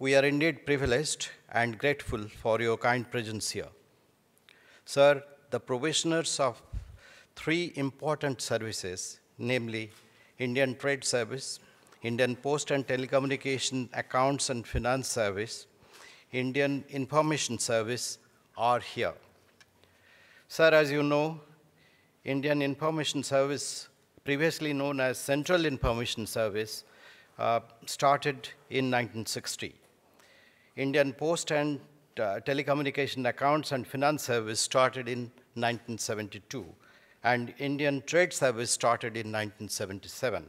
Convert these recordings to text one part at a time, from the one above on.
We are indeed privileged and grateful for your kind presence here. Sir, the provisioners of three important services, namely Indian Trade Service, Indian Post and Telecommunication Accounts and Finance Service, Indian Information Service are here. Sir, as you know, Indian Information Service, previously known as Central Information Service, uh, started in 1960. Indian Post and uh, Telecommunication Accounts and Finance Service started in 1972, and Indian Trade Service started in 1977.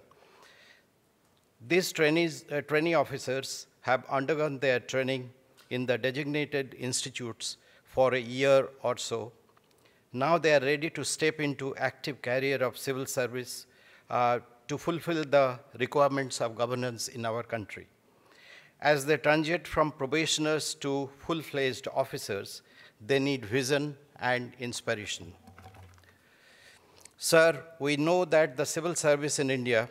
These trainees, uh, trainee officers have undergone their training in the designated institutes for a year or so. Now they are ready to step into active career of civil service uh, to fulfill the requirements of governance in our country. As they transit from probationers to full-fledged officers, they need vision and inspiration. Sir, we know that the civil service in India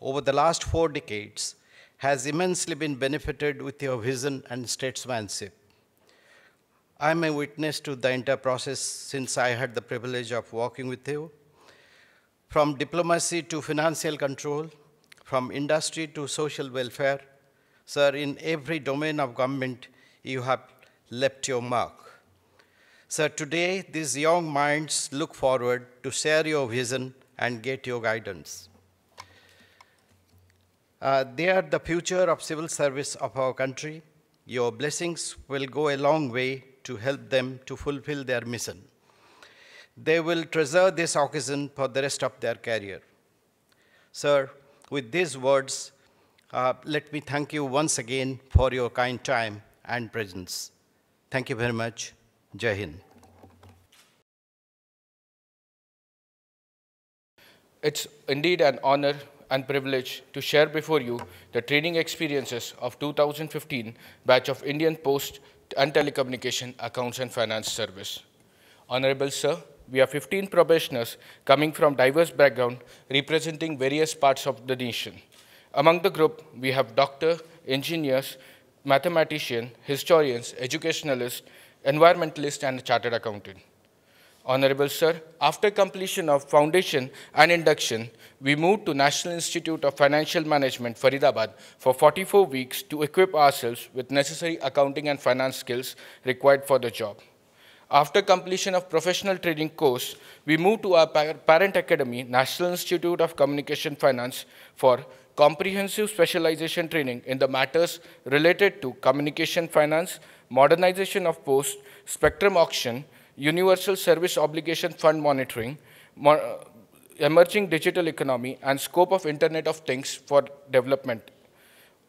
over the last four decades has immensely been benefited with your vision and statesmanship. I'm a witness to the entire process since I had the privilege of working with you. From diplomacy to financial control, from industry to social welfare, Sir, in every domain of government, you have left your mark. Sir, today, these young minds look forward to share your vision and get your guidance. Uh, they are the future of civil service of our country. Your blessings will go a long way to help them to fulfill their mission. They will treasure this occasion for the rest of their career. Sir, with these words, uh, let me thank you once again for your kind time and presence. Thank you very much. Jahin. It's indeed an honor and privilege to share before you the training experiences of 2015 batch of Indian Post and Telecommunication Accounts and Finance Service. Honorable Sir, we are 15 professionals coming from diverse background representing various parts of the nation. Among the group, we have doctors, engineers, mathematicians, historians, educationalists, environmentalists, and chartered accountant. Honorable Sir, after completion of foundation and induction, we moved to National Institute of Financial Management, Faridabad, for 44 weeks to equip ourselves with necessary accounting and finance skills required for the job. After completion of professional training course, we moved to our parent academy, National Institute of Communication Finance, for comprehensive specialization training in the matters related to communication finance, modernization of post, spectrum auction, universal service obligation fund monitoring, mo uh, emerging digital economy, and scope of Internet of Things for development.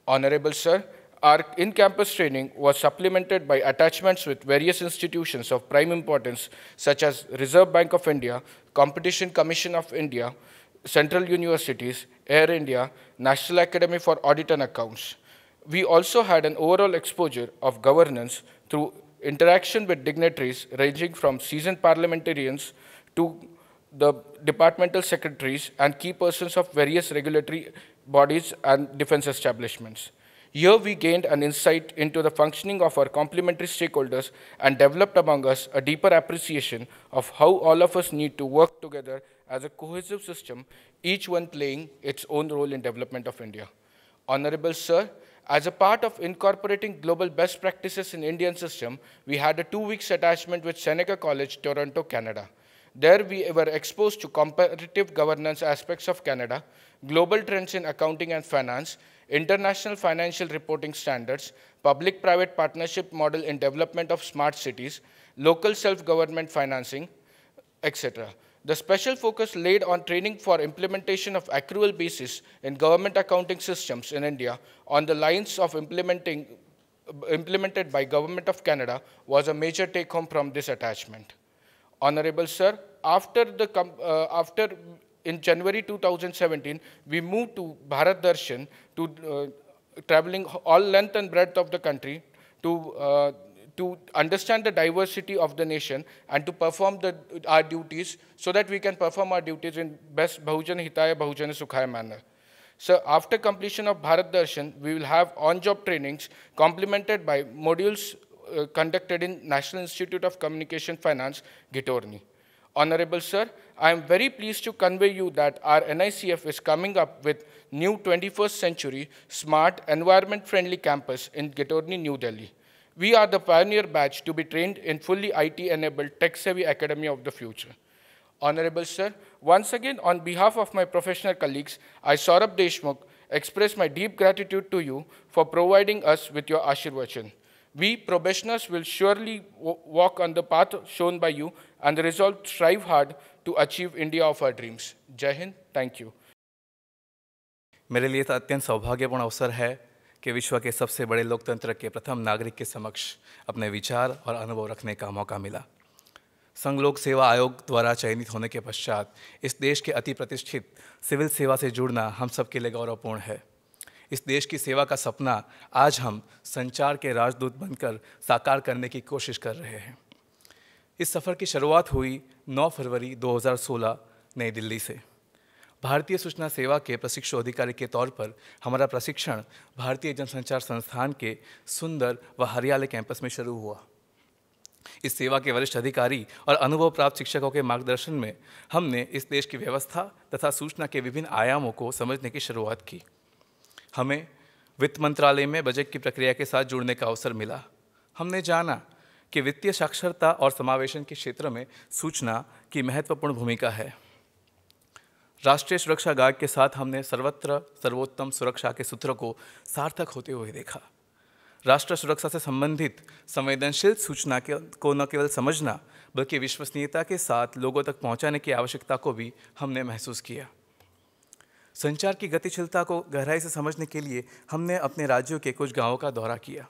Honorable Sir, our in-campus training was supplemented by attachments with various institutions of prime importance, such as Reserve Bank of India, Competition Commission of India, Central Universities, Air India, National Academy for Audit and Accounts. We also had an overall exposure of governance through interaction with dignitaries ranging from seasoned parliamentarians to the departmental secretaries and key persons of various regulatory bodies and defense establishments. Here we gained an insight into the functioning of our complementary stakeholders and developed among us a deeper appreciation of how all of us need to work together as a cohesive system, each one playing its own role in development of India. Honorable Sir, as a part of incorporating global best practices in Indian system, we had a 2 weeks attachment with Seneca College, Toronto, Canada. There we were exposed to comparative governance aspects of Canada, global trends in accounting and finance, international financial reporting standards, public-private partnership model in development of smart cities, local self-government financing, etc. The special focus laid on training for implementation of accrual basis in government accounting systems in India on the lines of implementing, implemented by Government of Canada was a major take home from this attachment. Honorable sir, after, the, uh, after in January 2017, we moved to Bharat Darshan to uh, traveling all length and breadth of the country to uh, to understand the diversity of the nation and to perform the, our duties so that we can perform our duties in best Bahujan Hitaya Bahujan Sukhaya manner. So after completion of Bharat Darshan, we will have on-job trainings complemented by modules uh, conducted in National Institute of Communication Finance, Gitorni. Honorable Sir, I am very pleased to convey you that our NICF is coming up with new 21st century smart environment friendly campus in Gitorni, New Delhi. We are the pioneer batch to be trained in fully IT-enabled, tech-savvy academy of the future. Honorable Sir, once again, on behalf of my professional colleagues, I, Saurabh Deshmukh, express my deep gratitude to you for providing us with your Ashirvachan. We probationers will surely walk on the path shown by you and resolve strive hard to achieve India of our dreams. Jai Hind, thank you. मेरे लिए तो अत्यंत सौभाग्यपूर्ण अवसर है कि विश्व के सबसे बड़े लोकतंत्र के प्रथम नागरिक के समक्ष अपने विचार और अनुभव रखने का मौका मिला संघ लोक सेवा आयोग द्वारा चयनित होने के पश्चात इस देश के अति प्रतिष्ठित सिविल सेवा से जुड़ना हम सब के लिए गौरवपूर्ण है इस देश की सेवा का सपना आज हम संचार के राजदूत बनकर साकार करने की कोशिश कर रहे हैं इस सफ़र की शुरुआत हुई 9 फरवरी 2016 नई दिल्ली से भारतीय सूचना सेवा के प्रशिक्षु अधिकारी के तौर पर हमारा प्रशिक्षण भारतीय जनसंचार संस्थान के सुंदर व हरियाले कैंपस में शुरू हुआ इस सेवा के वरिष्ठ अधिकारी और अनुभव प्राप्त शिक्षकों के मार्गदर्शन में हमने इस देश की व्यवस्था तथा सूचना के विभिन्न आयामों को समझने की शुरुआत की हमें वित्त मंत्रालय में बजट की प्रक्रिया के साथ जुड़ने का अवसर मिला हमने जाना कि वित्तीय साक्षरता और समावेशन के क्षेत्र में सूचना की महत्वपूर्ण भूमिका है राष्ट्रीय सुरक्षा गार्ड के साथ हमने सर्वत्र सर्वोत्तम सुरक्षा के सूत्र को सार्थक होते हुए देखा राष्ट्र सुरक्षा से संबंधित संवेदनशील सूचना के को न केवल समझना बल्कि विश्वसनीयता के साथ लोगों तक पहुंचाने की आवश्यकता को भी हमने महसूस किया संचार की गतिशीलता को गहराई से समझने के लिए हमने अपने राज्यों के कुछ गांवों का दौरा किया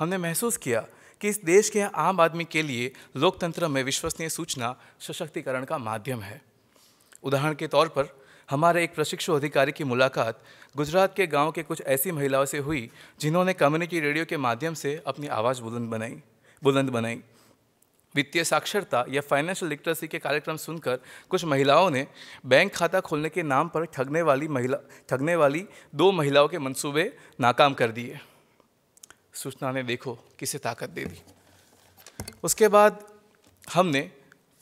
हमने महसूस किया कि इस देश के आम आदमी के लिए लोकतंत्र में विश्वसनीय सूचना सशक्तिकरण का माध्यम है उदाहरण के तौर पर हमारे एक प्रशिक्षु अधिकारी की मुलाकात गुजरात के गांव के कुछ ऐसी महिलाओं से हुई जिन्होंने कम्युनिटी रेडियो के माध्यम से अपनी आवाज़ बुलंद बनाई बुलंद बनाई वित्तीय साक्षरता या फाइनेंशियल लिटरेसी के कार्यक्रम सुनकर कुछ महिलाओं ने बैंक खाता खोलने के नाम पर ठगने वाली महिला ठगने वाली दो महिलाओं के मंसूबे नाकाम कर दिए सूचना ने देखो किसे ताकत दे दी उसके बाद हमने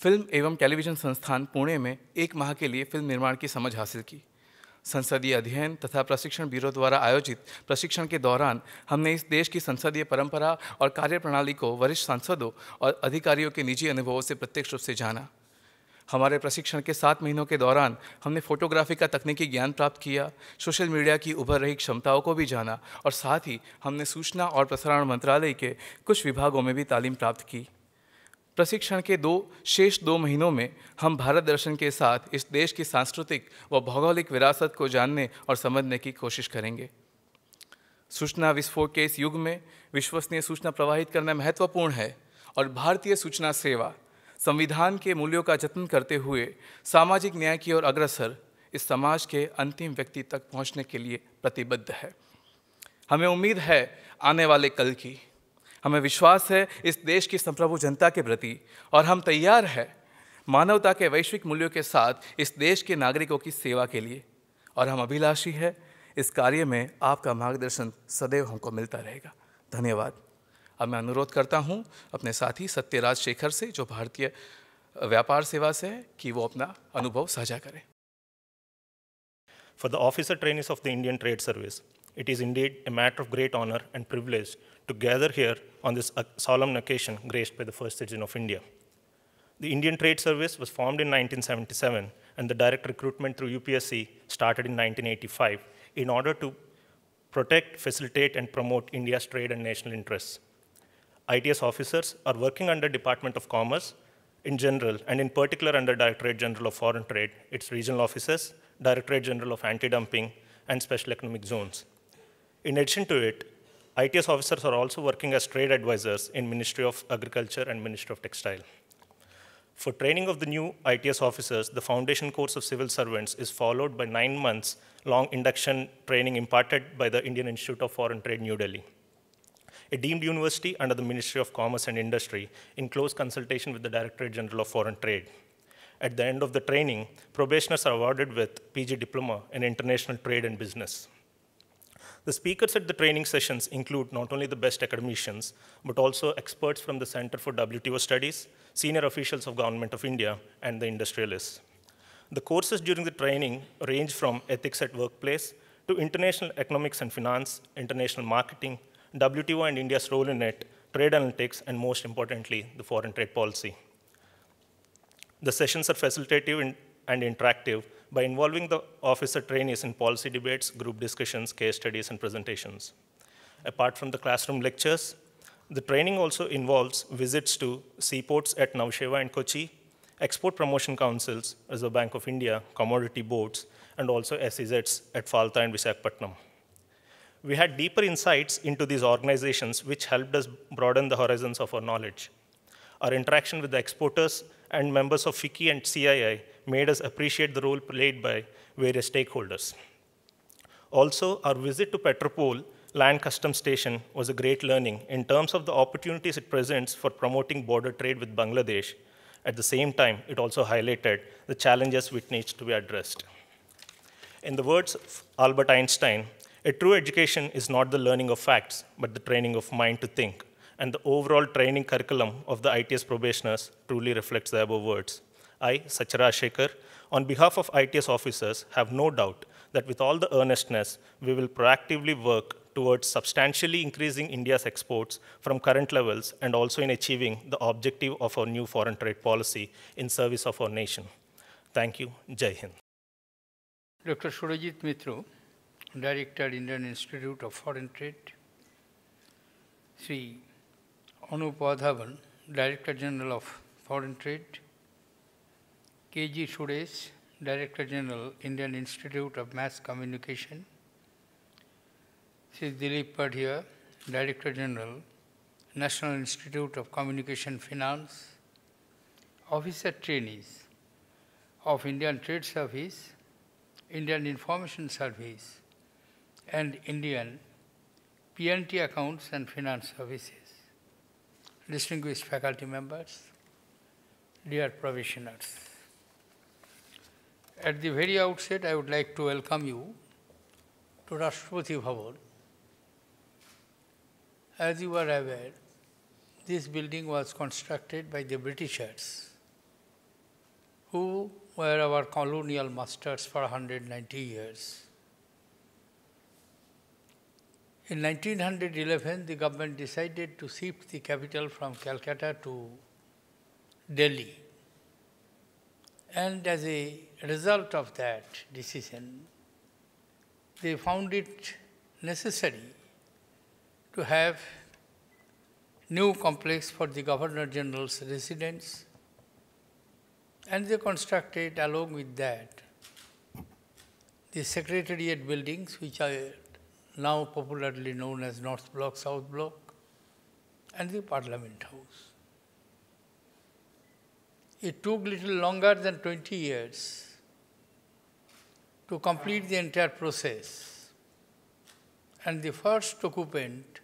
फिल्म एवं टेलीविज़न संस्थान पुणे में एक माह के लिए फिल्म निर्माण की समझ हासिल की संसदीय अध्ययन तथा प्रशिक्षण ब्यूरो द्वारा आयोजित प्रशिक्षण के दौरान हमने इस देश की संसदीय परंपरा और कार्यप्रणाली को वरिष्ठ सांसदों और अधिकारियों के निजी अनुभवों से प्रत्यक्ष रूप से जाना हमारे प्रशिक्षण के सात महीनों के दौरान हमने फोटोग्राफी का तकनीकी ज्ञान प्राप्त किया सोशल मीडिया की उभर रही क्षमताओं को भी जाना और साथ ही हमने सूचना और प्रसारण मंत्रालय के कुछ विभागों में भी तालीम प्राप्त की प्रशिक्षण के दो शेष दो महीनों में हम भारत दर्शन के साथ इस देश की सांस्कृतिक व भौगोलिक विरासत को जानने और समझने की कोशिश करेंगे सूचना विस्फोट के इस युग में विश्वसनीय सूचना प्रवाहित करना महत्वपूर्ण है और भारतीय सूचना सेवा संविधान के मूल्यों का जतन करते हुए सामाजिक न्याय की ओर अग्रसर इस समाज के अंतिम व्यक्ति तक पहुंचने के लिए प्रतिबद्ध है हमें उम्मीद है आने वाले कल की हमें विश्वास है इस देश की संप्रभु जनता के प्रति और हम तैयार हैं मानवता के वैश्विक मूल्यों के साथ इस देश के नागरिकों की सेवा के लिए और हम अभिलाषी है इस कार्य में आपका मार्गदर्शन सदैव हमको मिलता रहेगा धन्यवाद अब मैं अनुरोध करता हूँ अपने साथी सत्यराज शेखर से जो भारतीय व्यापार सेवा से है कि वो अपना अनुभव साझा करें for the officer training of the Indian trade service It is indeed a matter of great honor and privilege to gather here on this solemn occasion graced by the first citizen of India. The Indian Trade Service was formed in 1977, and the direct recruitment through UPSC started in 1985 in order to protect, facilitate, and promote India's trade and national interests. ITS officers are working under Department of Commerce in general, and in particular under Directorate General of Foreign Trade, its regional offices, Directorate General of Anti-Dumping, and Special Economic Zones. In addition to it, ITS officers are also working as trade advisors in Ministry of Agriculture and Ministry of Textile. For training of the new ITS officers, the foundation course of civil servants is followed by nine months long induction training imparted by the Indian Institute of Foreign Trade, New Delhi. A deemed university under the Ministry of Commerce and Industry in close consultation with the Directorate General of Foreign Trade. At the end of the training, probationers are awarded with PG Diploma in International Trade and Business. The speakers at the training sessions include not only the best academicians, but also experts from the Center for WTO Studies, senior officials of Government of India, and the industrialists. The courses during the training range from ethics at workplace to international economics and finance, international marketing, WTO and India's role in it, trade analytics, and most importantly, the foreign trade policy. The sessions are facilitative and interactive, by involving the officer trainees in policy debates, group discussions, case studies, and presentations. Apart from the classroom lectures, the training also involves visits to seaports at Navsheva and Kochi, export promotion councils, Reserve Bank of India, commodity boards, and also SEZs at Falta and Visakhapatnam. We had deeper insights into these organizations, which helped us broaden the horizons of our knowledge. Our interaction with the exporters and members of FICCI and CII made us appreciate the role played by various stakeholders. Also, our visit to Petropol Land Customs Station was a great learning in terms of the opportunities it presents for promoting border trade with Bangladesh. At the same time, it also highlighted the challenges which need to be addressed. In the words of Albert Einstein, a true education is not the learning of facts, but the training of mind to think and the overall training curriculum of the ITS probationers truly reflects the above words. I, Sachara Shekhar, on behalf of ITS officers, have no doubt that with all the earnestness, we will proactively work towards substantially increasing India's exports from current levels and also in achieving the objective of our new foreign trade policy in service of our nation. Thank you. Jai Hind. Dr. Surajit Mitro, Director, Indian Institute of Foreign Trade. Sri Anupadhavan, Director General of Foreign Trade, KG Sudesh, Director General, Indian Institute of Mass Communication, Sri Dilip Padhya, Director General, National Institute of Communication Finance, Officer Trainees of Indian Trade Service, Indian Information Service, and Indian PNT Accounts and Finance Services distinguished faculty members, dear provisioners. At the very outset, I would like to welcome you to Rashtrapati Bhavan. As you are aware, this building was constructed by the Britishers, who were our colonial masters for 190 years. In 1911, the government decided to shift the capital from Calcutta to Delhi. And as a result of that decision, they found it necessary to have new complex for the Governor General's residence and they constructed along with that the Secretariat buildings which are now popularly known as North Block, South Block, and the Parliament House. It took little longer than 20 years to complete the entire process. And the first occupant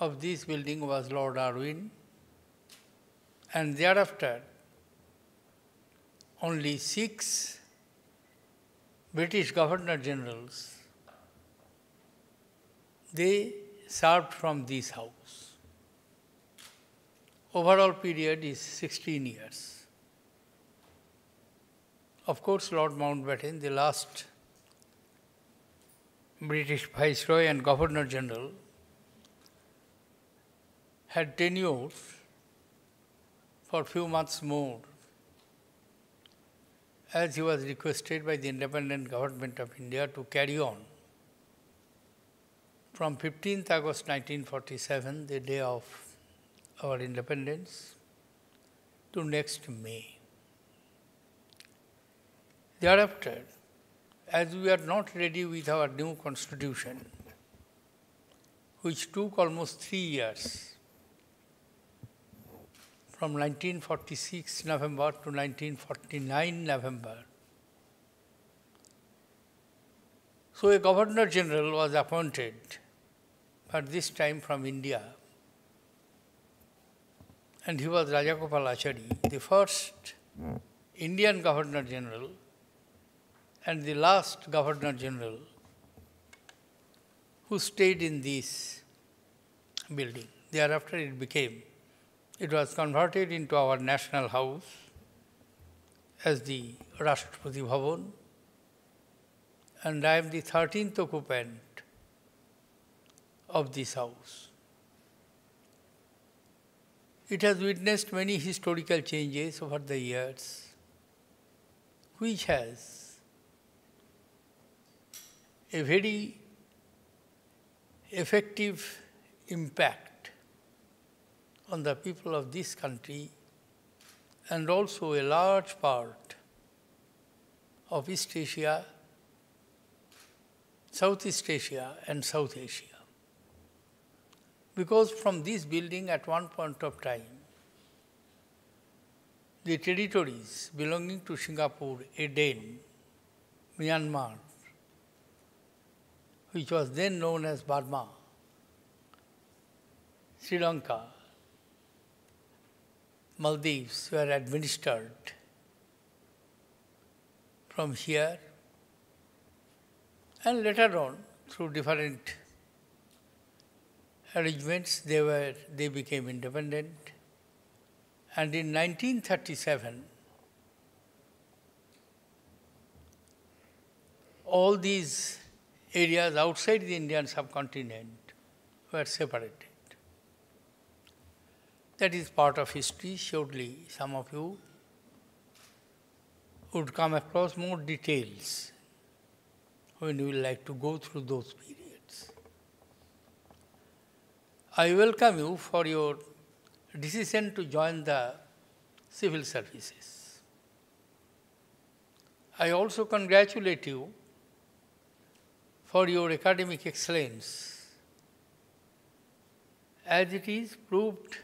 of this building was Lord Arwin, and thereafter, only six British Governor Generals they served from this house. Overall period is 16 years. Of course, Lord Mountbatten, the last British Viceroy and Governor General, had tenure for a few months more as he was requested by the independent government of India to carry on from 15th August 1947, the day of our independence, to next May. Thereafter, as we are not ready with our new constitution, which took almost three years, from 1946 November to 1949 November. So a Governor General was appointed but this time from India. And he was Rajakopal Achari, the first Indian Governor General and the last Governor General who stayed in this building. Thereafter it became, it was converted into our national house as the Rashtrapati Bhavan. And I am the 13th occupant of this house. It has witnessed many historical changes over the years, which has a very effective impact on the people of this country and also a large part of East Asia, Southeast Asia and South Asia because from this building at one point of time, the territories belonging to Singapore, Aden, Myanmar, which was then known as Burma, Sri Lanka, Maldives were administered from here and later on through different arrangements, they, were, they became independent. And in 1937, all these areas outside the Indian subcontinent were separated. That is part of history. Surely some of you would come across more details when you like to go through those periods. I welcome you for your decision to join the civil services. I also congratulate you for your academic excellence, as it is proved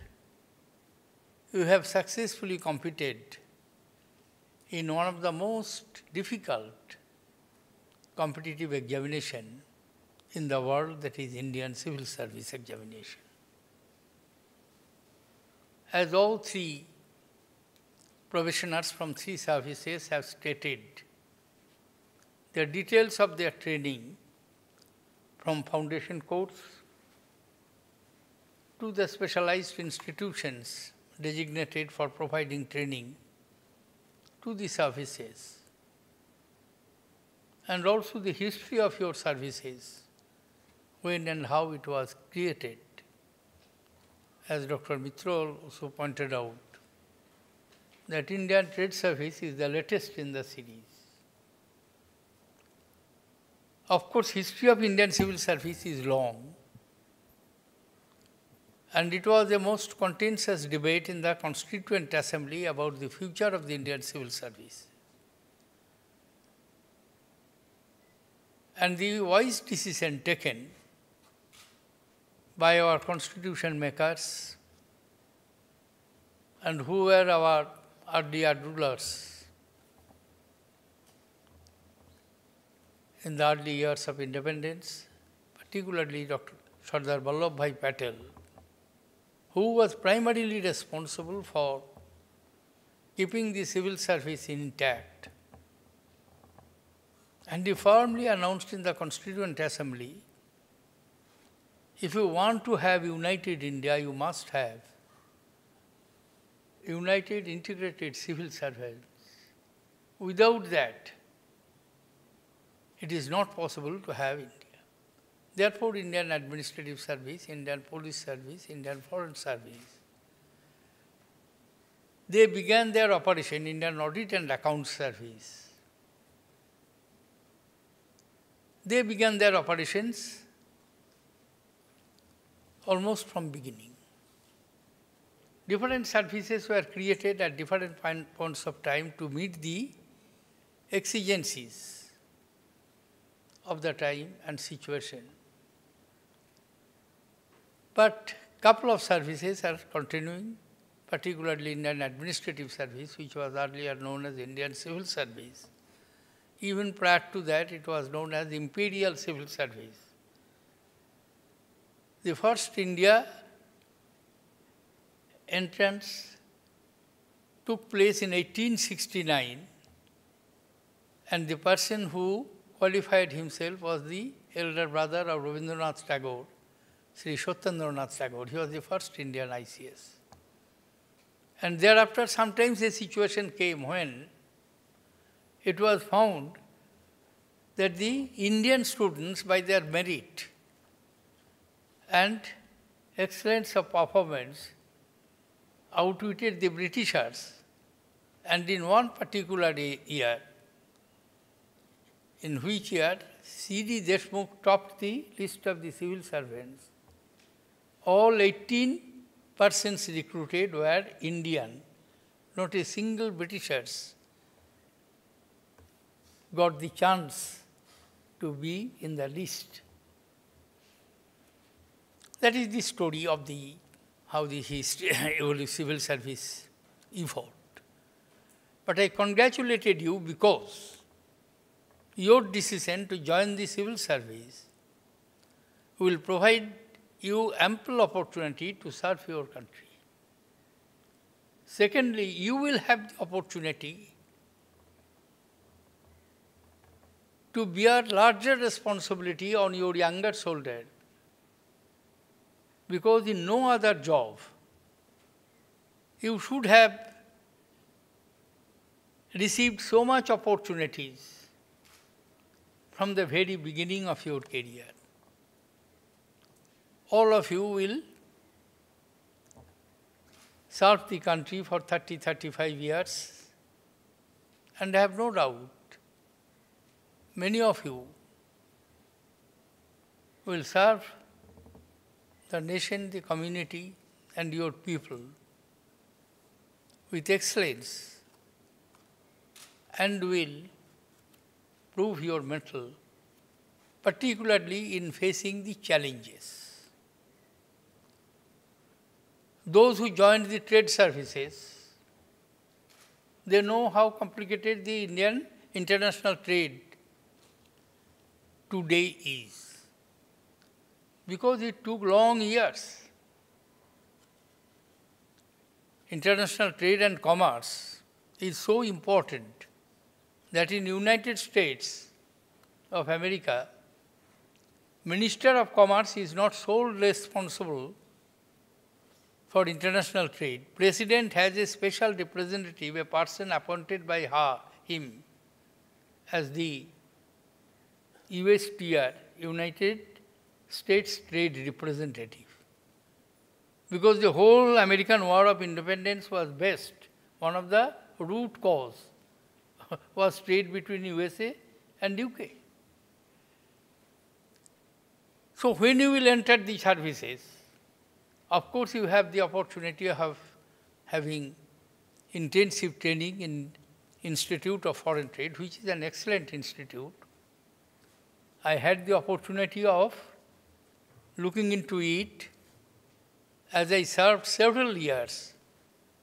you have successfully competed in one of the most difficult competitive examination in the world, that is Indian Civil Service Examination. As all three provisioners from three services have stated, the details of their training from foundation course to the specialized institutions designated for providing training to the services and also the history of your services, when and how it was created, as Dr. Mitral also pointed out, that Indian Trade Service is the latest in the series. Of course, history of Indian civil service is long, and it was a most contentious debate in the Constituent Assembly about the future of the Indian civil service. And the wise decision taken by our constitution makers and who were our earlier rulers in the early years of independence, particularly Dr. Sardar Vallabhbhai Patel, who was primarily responsible for keeping the civil service intact. And he firmly announced in the Constituent Assembly if you want to have united India, you must have united, integrated civil service. Without that, it is not possible to have India. Therefore, Indian Administrative Service, Indian Police Service, Indian Foreign Service, they began their operation, Indian Audit and Account Service. They began their operations almost from beginning. Different services were created at different points of time to meet the exigencies of the time and situation. But couple of services are continuing, particularly Indian Administrative Service, which was earlier known as Indian Civil Service. Even prior to that, it was known as Imperial Civil Service. The first India entrance took place in 1869 and the person who qualified himself was the elder brother of Rabindranath Tagore, Sri Shatyendranath Tagore. He was the first Indian ICS. And thereafter, sometimes a situation came when it was found that the Indian students, by their merit, and excellence of performance outwitted the Britishers. And in one particular year, in which year C.D. Deshmukh topped the list of the civil servants, all 18 persons recruited were Indian. Not a single Britishers got the chance to be in the list. That is the story of the how the history, civil service evolved. But I congratulated you because your decision to join the civil service will provide you ample opportunity to serve your country. Secondly, you will have the opportunity to bear larger responsibility on your younger soldiers because in no other job you should have received so much opportunities from the very beginning of your career. All of you will serve the country for 30, 35 years and I have no doubt many of you will serve the nation, the community, and your people with excellence and will prove your mettle, particularly in facing the challenges. Those who joined the trade services, they know how complicated the Indian international trade today is because it took long years. International trade and commerce is so important that in United States of America, Minister of Commerce is not sole responsible for international trade. President has a special representative, a person appointed by her, him as the USTR, United states trade representative. Because the whole American War of Independence was best, one of the root cause was trade between USA and UK. So when you will enter the services, of course you have the opportunity of having intensive training in Institute of Foreign Trade, which is an excellent institute. I had the opportunity of looking into it as I served several years,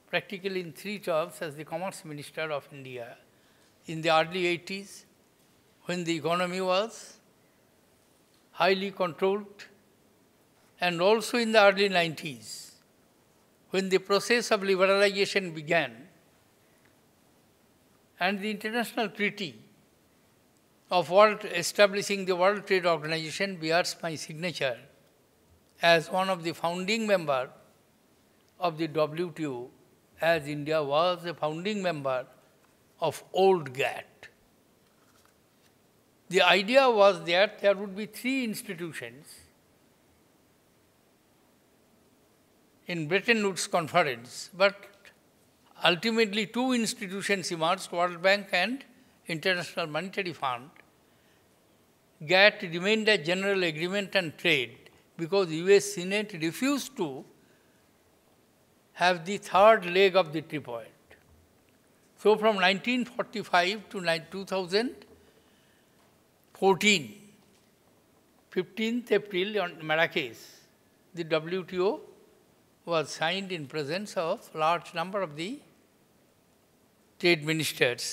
practically in three jobs as the Commerce Minister of India in the early 80s, when the economy was highly controlled, and also in the early 90s, when the process of liberalization began, and the international treaty of world, establishing the World Trade Organization bears my signature as one of the founding member of the WTO, as India was a founding member of old GATT. The idea was that there would be three institutions in Bretton Woods conference, but ultimately two institutions emerged, World Bank and International Monetary Fund. GATT remained a general agreement and trade, because US Senate refused to have the third leg of the tripoid. So from 1945 to 2014, 15th April on Marrakesh, the WTO was signed in presence of large number of the trade ministers.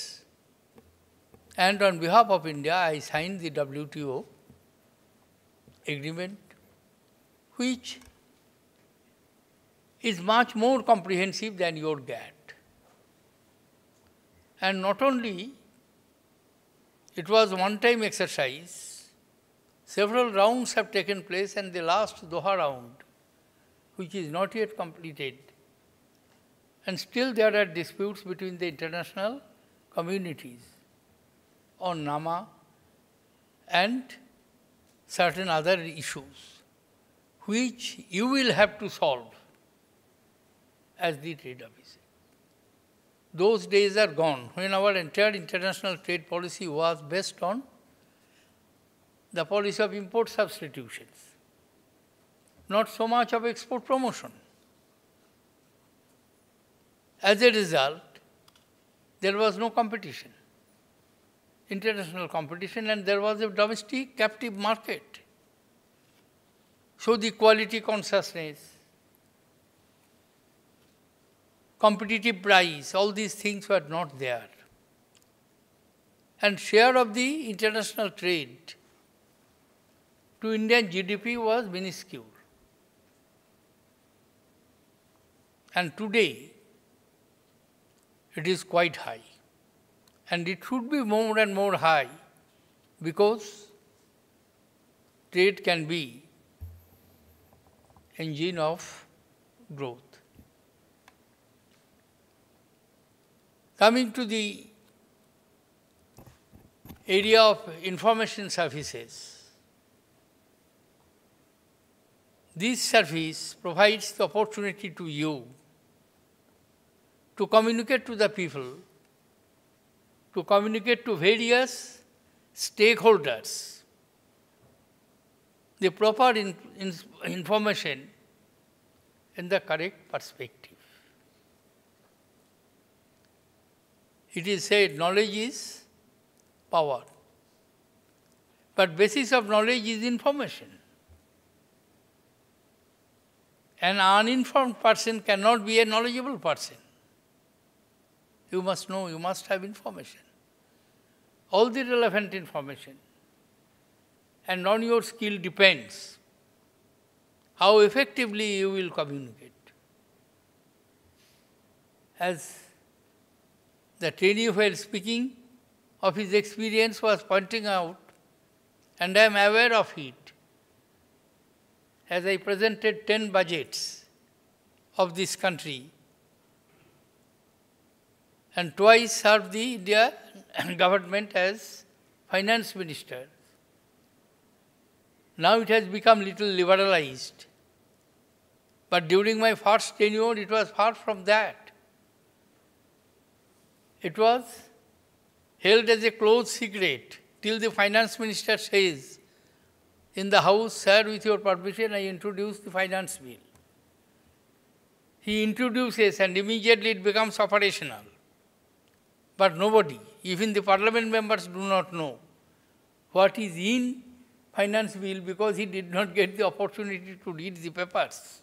And on behalf of India, I signed the WTO agreement which is much more comprehensive than your GATT, And not only, it was one-time exercise, several rounds have taken place and the last Doha round, which is not yet completed, and still there are disputes between the international communities on Nama and certain other issues which you will have to solve as the trade officer. Those days are gone when our entire international trade policy was based on the policy of import substitutions, not so much of export promotion. As a result, there was no competition, international competition, and there was a domestic captive market show the quality consciousness, competitive price, all these things were not there. And share of the international trade to Indian GDP was minuscule. And today, it is quite high. And it should be more and more high because trade can be engine of growth. Coming to the area of information services, this service provides the opportunity to you to communicate to the people, to communicate to various stakeholders the proper in, in, information in the correct perspective. It is said knowledge is power. But basis of knowledge is information. An uninformed person cannot be a knowledgeable person. You must know, you must have information. All the relevant information and on your skill depends how effectively you will communicate. As the trainee while speaking of his experience was pointing out, and I am aware of it, as I presented 10 budgets of this country and twice served the India government as finance minister. Now it has become little liberalized. But during my first tenure, it was far from that. It was held as a closed secret till the finance minister says, in the house, sir, with your permission, I introduce the finance bill. He introduces and immediately it becomes operational. But nobody, even the parliament members do not know what is in finance bill because he did not get the opportunity to read the papers.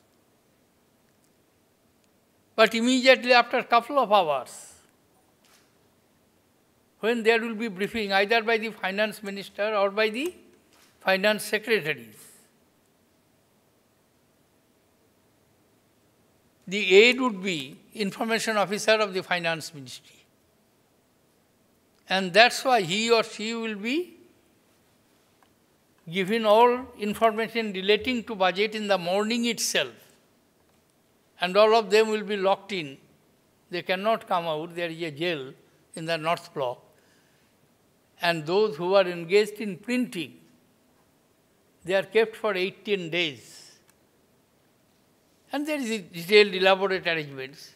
But immediately after a couple of hours, when there will be briefing either by the finance minister or by the finance secretaries, the aide would be information officer of the finance ministry. And that's why he or she will be given all information relating to budget in the morning itself. And all of them will be locked in. They cannot come out. There is a jail in the North Block. And those who are engaged in printing, they are kept for 18 days. And there is detailed, elaborate arrangements.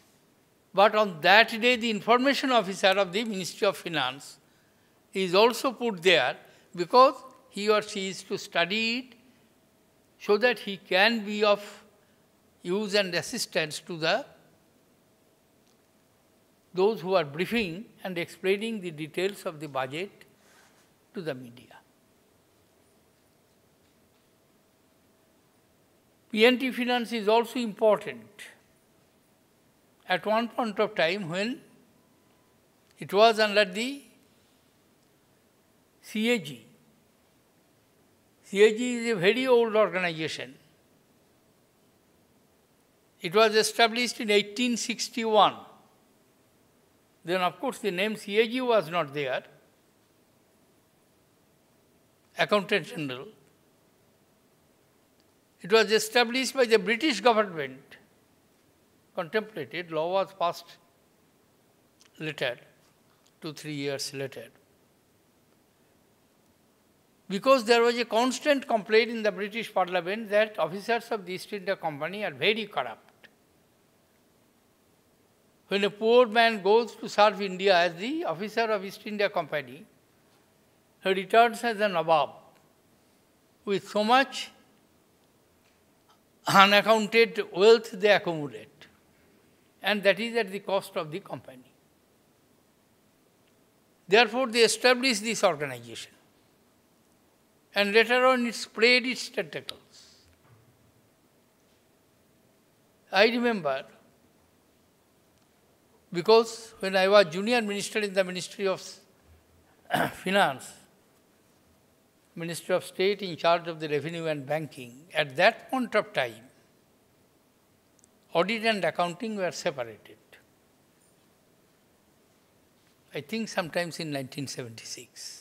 But on that day, the information officer of the Ministry of Finance is also put there because he or she is to study it so that he can be of use and assistance to the those who are briefing and explaining the details of the budget to the media. PNT finance is also important. At one point of time when it was under the CAG, CAG is a very old organization. It was established in 1861. Then, of course, the name CAG was not there. Accountant General. It was established by the British government. Contemplated, law was passed later, two, three years later because there was a constant complaint in the British Parliament that officers of the East India Company are very corrupt. When a poor man goes to serve India as the officer of East India Company, he returns as a Nawab with so much unaccounted wealth they accumulate. And that is at the cost of the company. Therefore, they established this organization and later on it spread its tentacles. I remember, because when I was junior minister in the Ministry of Finance, Minister of State in charge of the revenue and banking, at that point of time, audit and accounting were separated. I think sometimes in 1976.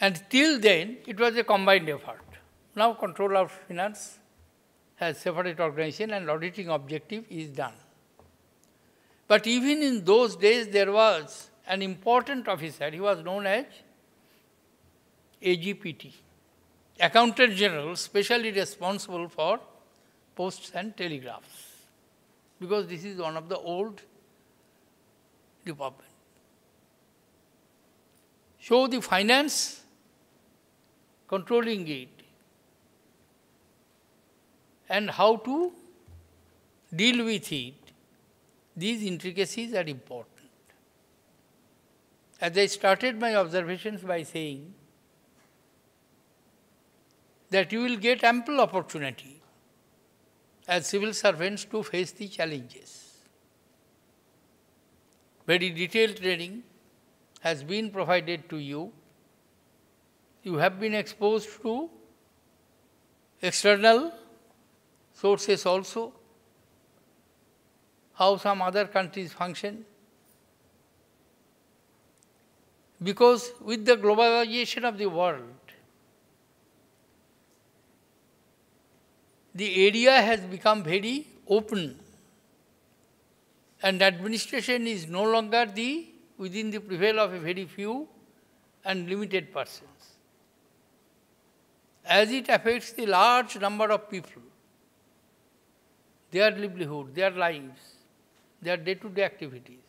And till then, it was a combined effort. Now control of finance has separate organization and auditing objective is done. But even in those days, there was an important officer. He was known as AGPT, Accountant General, specially responsible for posts and telegraphs, because this is one of the old department. So the finance controlling it, and how to deal with it. These intricacies are important. As I started my observations by saying that you will get ample opportunity as civil servants to face the challenges. Very detailed training has been provided to you you have been exposed to external sources also, how some other countries function. Because with the globalization of the world, the area has become very open and administration is no longer the within the prevail of a very few and limited persons as it affects the large number of people, their livelihood, their lives, their day-to-day activities,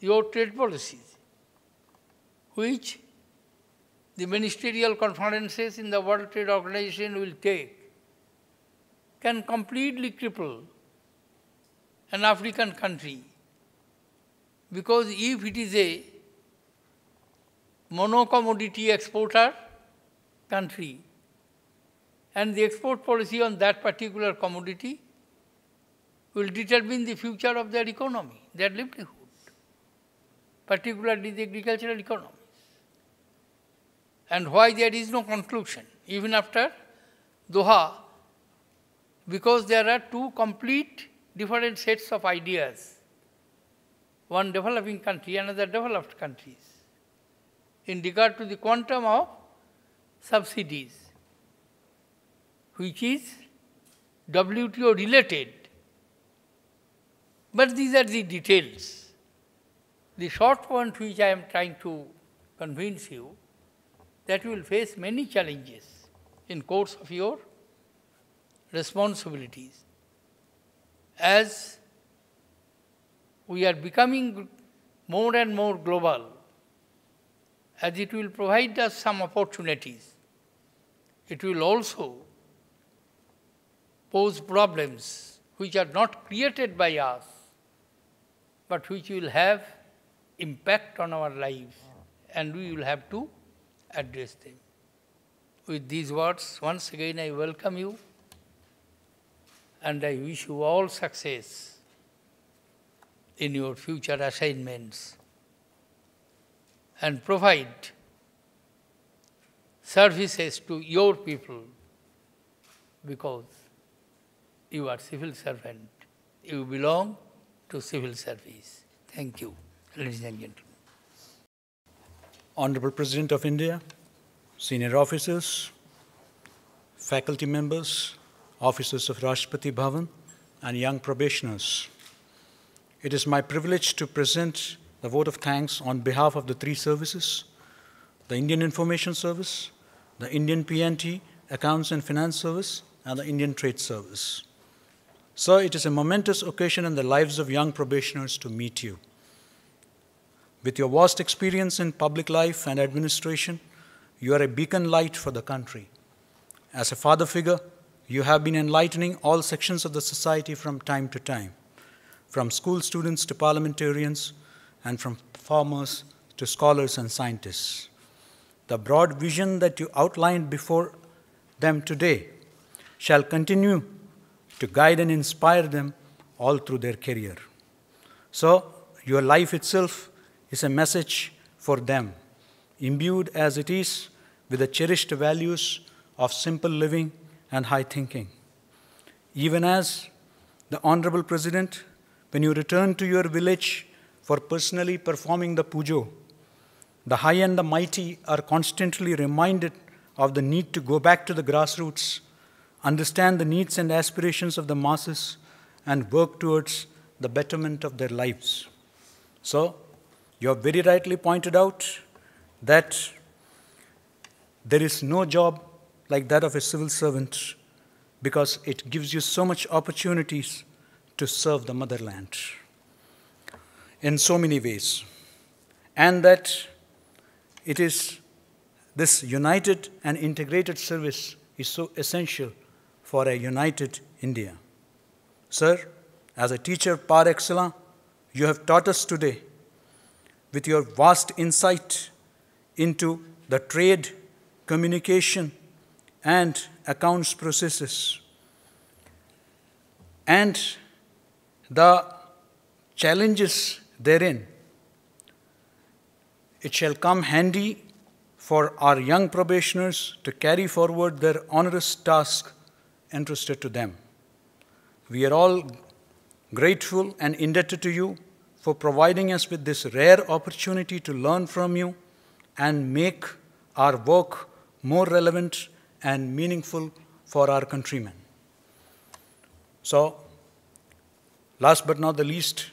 your trade policies, which the ministerial conferences in the World Trade Organization will take, can completely cripple an African country. Because if it is a mono-commodity exporter, country and the export policy on that particular commodity will determine the future of their economy, their livelihood, particularly the agricultural economies. And why there is no conclusion, even after Doha, because there are two complete different sets of ideas, one developing country, another developed countries, in regard to the quantum of subsidies, which is WTO related. But these are the details. The short point which I am trying to convince you that you will face many challenges in course of your responsibilities. As we are becoming more and more global, as it will provide us some opportunities. It will also pose problems which are not created by us, but which will have impact on our lives, and we will have to address them. With these words, once again I welcome you, and I wish you all success in your future assignments and provide services to your people because you are civil servant. You belong to civil service. Thank you, ladies and gentlemen. Honorable President of India, senior officers, faculty members, officers of Rashtrapati Bhavan, and young probationers. It is my privilege to present the vote of thanks on behalf of the three services, the Indian Information Service, the Indian PNT, Accounts and Finance Service, and the Indian Trade Service. Sir, it is a momentous occasion in the lives of young probationers to meet you. With your vast experience in public life and administration, you are a beacon light for the country. As a father figure, you have been enlightening all sections of the society from time to time, from school students to parliamentarians, and from farmers to scholars and scientists. The broad vision that you outlined before them today shall continue to guide and inspire them all through their career. So, your life itself is a message for them, imbued as it is with the cherished values of simple living and high thinking. Even as the Honorable President, when you return to your village for personally performing the pujo. The high and the mighty are constantly reminded of the need to go back to the grassroots, understand the needs and aspirations of the masses, and work towards the betterment of their lives. So, you have very rightly pointed out that there is no job like that of a civil servant because it gives you so much opportunities to serve the motherland in so many ways. And that it is this united and integrated service is so essential for a united India. Sir, as a teacher par excellence, you have taught us today with your vast insight into the trade, communication, and accounts processes. And the challenges therein. It shall come handy for our young probationers to carry forward their onerous task entrusted to them. We are all grateful and indebted to you for providing us with this rare opportunity to learn from you and make our work more relevant and meaningful for our countrymen. So, last but not the least,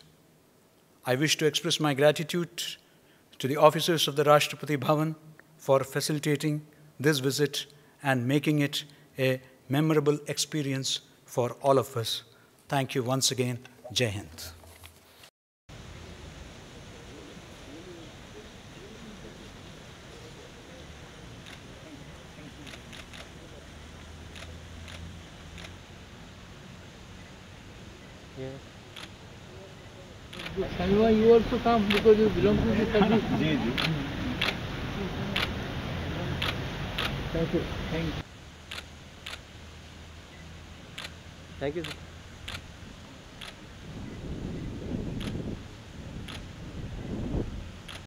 I wish to express my gratitude to the officers of the Rashtrapati Bhavan for facilitating this visit and making it a memorable experience for all of us. Thank you once again. Jai Hind. Sanwa, you also come because you belong to the service. Thank you. Thank you. Thank you. Sir.